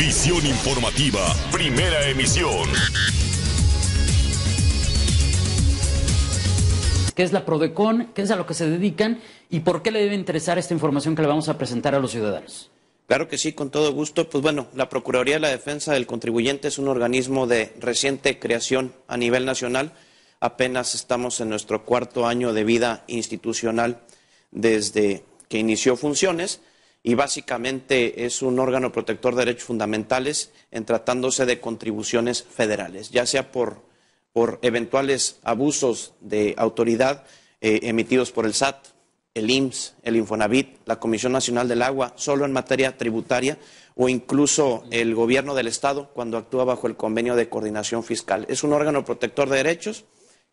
Visión informativa, primera emisión. ¿Qué es la Prodecon? ¿Qué es a lo que se dedican? ¿Y por qué le debe interesar esta información que le vamos a presentar a los ciudadanos? Claro que sí, con todo gusto. Pues bueno, la Procuraduría de la Defensa del Contribuyente es un organismo de reciente creación a nivel nacional. Apenas estamos en nuestro cuarto año de vida institucional desde que inició funciones y básicamente es un órgano protector de derechos fundamentales en tratándose de contribuciones federales, ya sea por, por eventuales abusos de autoridad eh, emitidos por el SAT, el IMSS, el Infonavit, la Comisión Nacional del Agua, solo en materia tributaria o incluso el gobierno del Estado cuando actúa bajo el convenio de coordinación fiscal. Es un órgano protector de derechos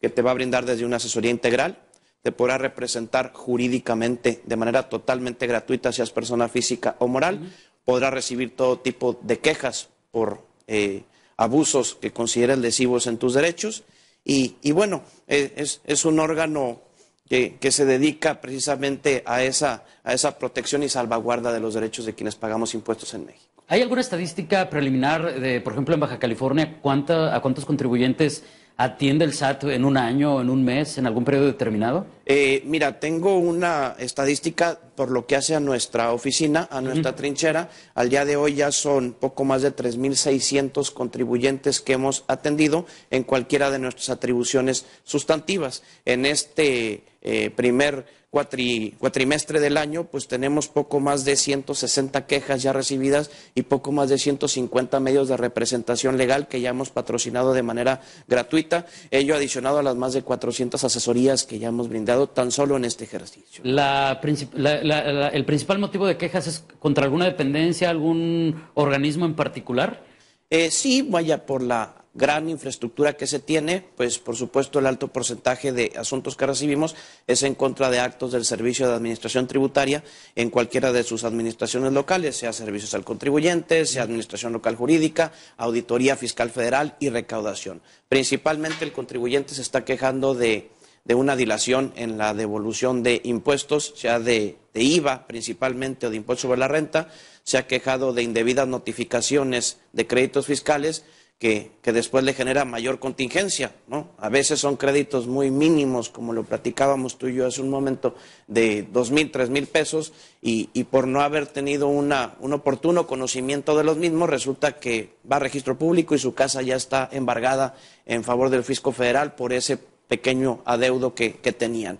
que te va a brindar desde una asesoría integral te podrá representar jurídicamente de manera totalmente gratuita, si es persona física o moral. Podrá recibir todo tipo de quejas por eh, abusos que consideres lesivos en tus derechos. Y, bueno, eh, es, un órgano que, que, se dedica precisamente a esa, a esa protección y salvaguarda de los derechos de quienes pagamos impuestos en México. ¿Hay alguna estadística preliminar, de, por ejemplo, en Baja California, cuánta, a cuántos contribuyentes atiende el SAT en un año, en un mes, en algún periodo determinado? Eh, mira, tengo una estadística por lo que hace a nuestra oficina, a nuestra trinchera. Al día de hoy ya son poco más de 3.600 contribuyentes que hemos atendido en cualquiera de nuestras atribuciones sustantivas. En este eh, primer cuatrimestre del año, pues tenemos poco más de 160 quejas ya recibidas y poco más de 150 medios de representación legal que ya hemos patrocinado de manera gratuita, ello adicionado a las más de 400 asesorías que ya hemos brindado tan solo en este ejercicio. La, la, el principal motivo de quejas es contra alguna dependencia, algún organismo en particular? Eh, sí, vaya, por la gran infraestructura que se tiene, pues por supuesto el alto porcentaje de asuntos que recibimos es en contra de actos del Servicio de Administración Tributaria en cualquiera de sus administraciones locales, sea servicios al contribuyente, sea administración local jurídica, auditoría fiscal federal y recaudación. Principalmente el contribuyente se está quejando de de una dilación en la devolución de impuestos, sea de, IVA principalmente o de impuestos sobre la renta, se ha quejado de indebidas notificaciones de créditos fiscales que, después le genera mayor contingencia, ¿no? A veces son créditos muy mínimos, como lo platicábamos tú y yo hace un momento, de dos mil, tres mil pesos, y, y, por no haber tenido una, un oportuno conocimiento de los mismos, resulta que va a registro público y su casa ya está embargada en favor del fisco federal por ese pequeño adeudo que, que tenían.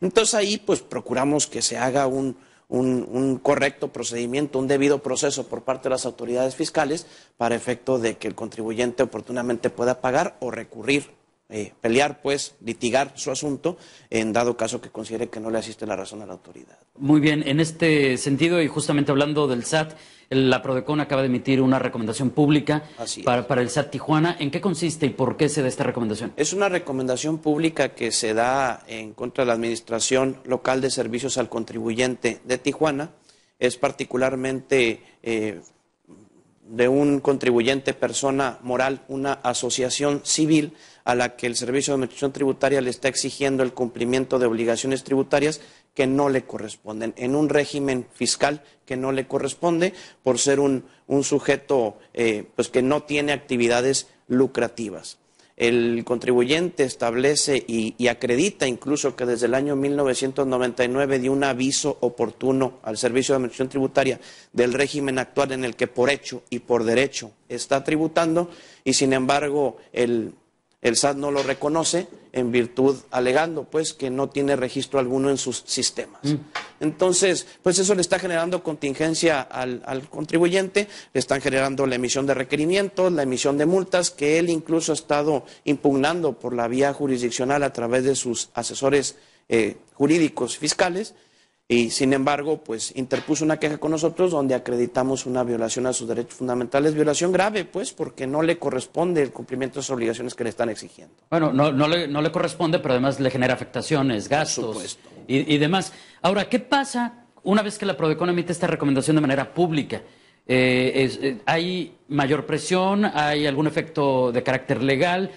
Entonces ahí pues procuramos que se haga un, un, correcto procedimiento, un debido proceso por parte de las autoridades fiscales para efecto de que el contribuyente oportunamente pueda pagar o recurrir eh, pelear, pues, litigar su asunto en dado caso que considere que no le asiste la razón a la autoridad. Muy bien, en este sentido y justamente hablando del SAT, la Prodecon acaba de emitir una recomendación pública para, el SAT Tijuana. ¿En qué consiste y por qué se da esta recomendación? Es una recomendación pública que se da en contra de la Administración Local de Servicios al Contribuyente de Tijuana. Es particularmente eh, de un contribuyente persona moral, una asociación civil a la que el Servicio de Administración Tributaria le está exigiendo el cumplimiento de obligaciones tributarias que no le corresponden, en un régimen fiscal que no le corresponde por ser un, sujeto eh, pues que no tiene actividades lucrativas. El contribuyente establece y, acredita incluso que desde el año 1999 dio un aviso oportuno al Servicio de Administración Tributaria del régimen actual en el que por hecho y por derecho está tributando y sin embargo el el SAT no lo reconoce en virtud alegando pues que no tiene registro alguno en sus sistemas. Mm. Entonces, pues eso le está generando contingencia al, contribuyente, le están generando la emisión de requerimientos, la emisión de multas, que él incluso ha estado impugnando por la vía jurisdiccional a través de sus asesores eh, jurídicos fiscales y sin embargo, pues interpuso una queja con nosotros donde acreditamos una violación a sus derechos fundamentales, violación grave, pues, porque no le corresponde el cumplimiento de las obligaciones que le están exigiendo. Bueno, no, no, le, no le corresponde, pero además le genera afectaciones, gastos y, demás. Ahora, ¿qué pasa una vez que la Prodecon emite esta recomendación de manera pública? Eh, eh, ¿Hay mayor presión? ¿Hay algún efecto de carácter legal?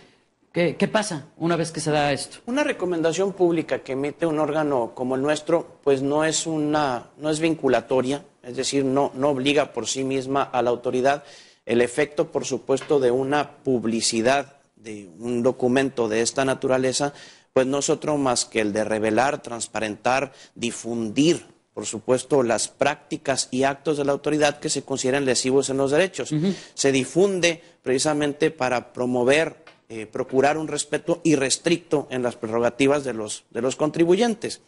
¿Qué, pasa una vez que se da esto? Una recomendación pública que emite un órgano como el nuestro, pues no es una, no es vinculatoria, es decir, no, obliga por sí misma a la autoridad. El efecto, por supuesto, de una publicidad de un documento de esta naturaleza, pues no es otro más que el de revelar, transparentar, difundir por supuesto, las prácticas y actos de la autoridad que se consideran lesivos en los derechos. Se difunde precisamente para promover eh, procurar un respeto irrestricto en las prerrogativas de los, de los contribuyentes.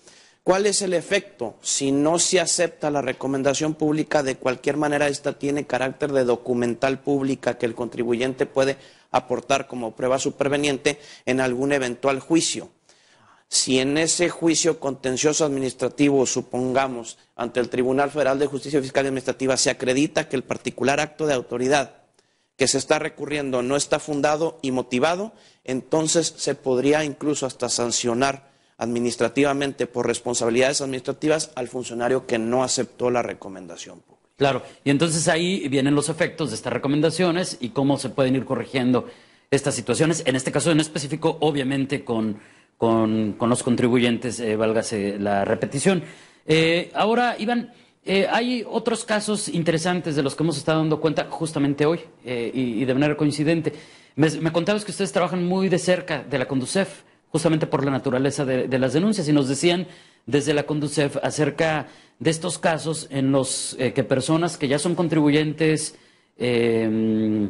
¿Cuál es el efecto? Si no se acepta la recomendación pública, de cualquier manera esta tiene carácter de documental pública que el contribuyente puede aportar como prueba superveniente en algún eventual juicio. Si en ese juicio contencioso administrativo, supongamos, ante el Tribunal Federal de Justicia Fiscal y Administrativa, se acredita que el particular acto de autoridad que se está recurriendo no está fundado y motivado, entonces se podría incluso hasta sancionar administrativamente por responsabilidades administrativas al funcionario que no aceptó la recomendación pública. Claro, y entonces ahí vienen los efectos de estas recomendaciones y cómo se pueden ir corrigiendo estas situaciones, en este caso en específico, obviamente con, los contribuyentes, eh, válgase la repetición. Eh, ahora, Iván, eh, hay otros casos interesantes de los que hemos estado dando cuenta justamente hoy eh, y, de manera coincidente. Me, me, contabas que ustedes trabajan muy de cerca de la Conducef, justamente por la naturaleza de, las denuncias, y nos decían desde la Conducef acerca de estos casos en los eh, que personas que ya son contribuyentes mm,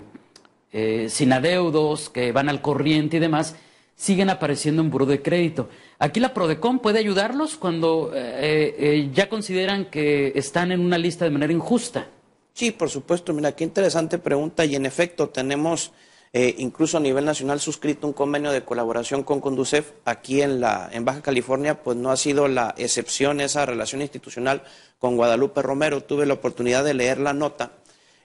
sin adeudos, que van al corriente y demás, siguen apareciendo en buró de crédito. Aquí la Prodecom puede ayudarlos cuando eh, eh, eh, ya consideran que están en una lista de manera injusta. Sí, por supuesto. Mira, qué interesante pregunta. Y en efecto, tenemos incluso a nivel nacional suscrito un convenio de colaboración con Conducef. Aquí en, la, en Baja California, pues no ha sido la excepción esa relación institucional con Guadalupe Romero. Tuve la oportunidad de leer la nota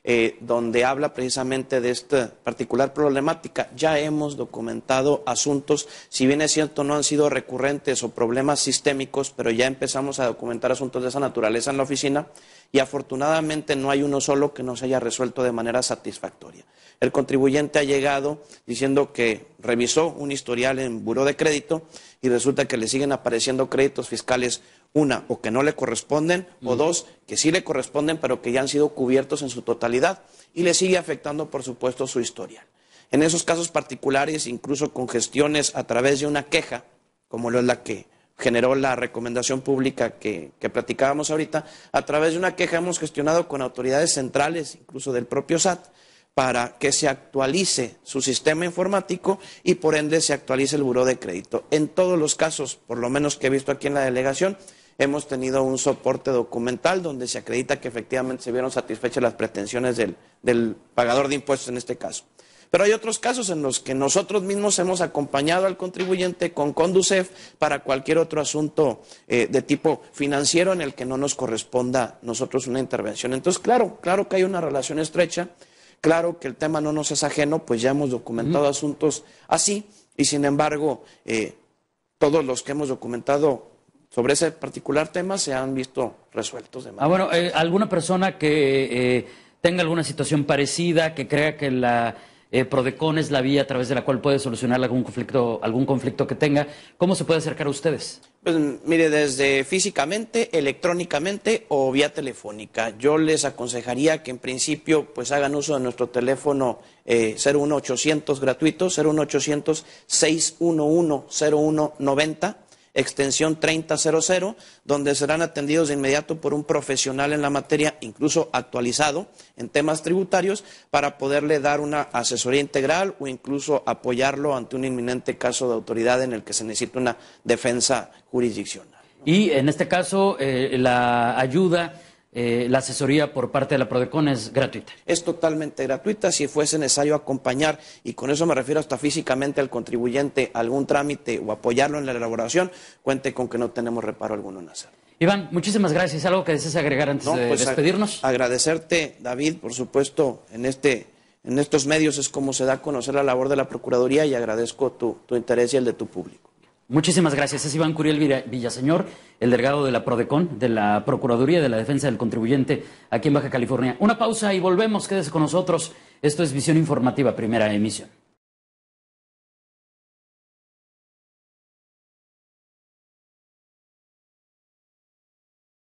eh, donde habla precisamente de esta particular problemática. Ya hemos documentado asuntos, si bien es cierto no han sido recurrentes o problemas sistémicos, pero ya empezamos a documentar asuntos de esa naturaleza en la oficina y afortunadamente no hay uno solo que no se haya resuelto de manera satisfactoria el contribuyente ha llegado diciendo que revisó un historial en buro de crédito y resulta que le siguen apareciendo créditos fiscales, una, o que no le corresponden, o dos, que sí le corresponden, pero que ya han sido cubiertos en su totalidad y le sigue afectando, por supuesto, su historial. En esos casos particulares, incluso con gestiones a través de una queja, como lo es la que generó la recomendación pública que, que, platicábamos ahorita, a través de una queja hemos gestionado con autoridades centrales, incluso del propio SAT, para que se actualice su sistema informático y por ende se actualice el buró de crédito. En todos los casos, por lo menos que he visto aquí en la delegación, hemos tenido un soporte documental donde se acredita que efectivamente se vieron satisfechas las pretensiones del, pagador de impuestos en este caso. Pero hay otros casos en los que nosotros mismos hemos acompañado al contribuyente con Conducef para cualquier otro asunto eh, de tipo financiero en el que no nos corresponda nosotros una intervención. Entonces, claro, claro que hay una relación estrecha Claro que el tema no nos es ajeno, pues ya hemos documentado asuntos así y sin embargo eh, todos los que hemos documentado sobre ese particular tema se han visto resueltos de ah, bueno, eh, alguna persona que eh, tenga alguna situación parecida, que crea que la eh, Prodecon es la vía a través de la cual puede solucionar algún conflicto, algún conflicto que tenga. ¿Cómo se puede acercar a ustedes? Pues mire, desde físicamente, electrónicamente o vía telefónica. Yo les aconsejaría que en principio pues hagan uso de nuestro teléfono eh, 01800 gratuito, 01800 611 0190 extensión 3000, donde serán atendidos de inmediato por un profesional en la materia, incluso actualizado en temas tributarios, para poderle dar una asesoría integral o incluso apoyarlo ante un inminente caso de autoridad en el que se necesite una defensa jurisdiccional. Y en este caso, eh, la ayuda eh, la asesoría por parte de la PRODECON es gratuita. Es totalmente gratuita si fuese necesario acompañar, y con eso me refiero hasta físicamente al contribuyente, algún trámite o apoyarlo en la elaboración, cuente con que no tenemos reparo alguno en hacerlo. Iván, muchísimas gracias. ¿Algo que desees agregar antes de pues, despedirnos? agradecerte, David, por supuesto, en este en estos medios es como se da a conocer la labor de la Procuraduría y agradezco tu interés y el de tu público. Muchísimas gracias. Es Iván Curiel Villaseñor, el delegado de la PRODECON, de la Procuraduría de la Defensa del Contribuyente aquí en Baja California. Una pausa y volvemos. Quédese con nosotros. Esto es Visión Informativa, primera emisión.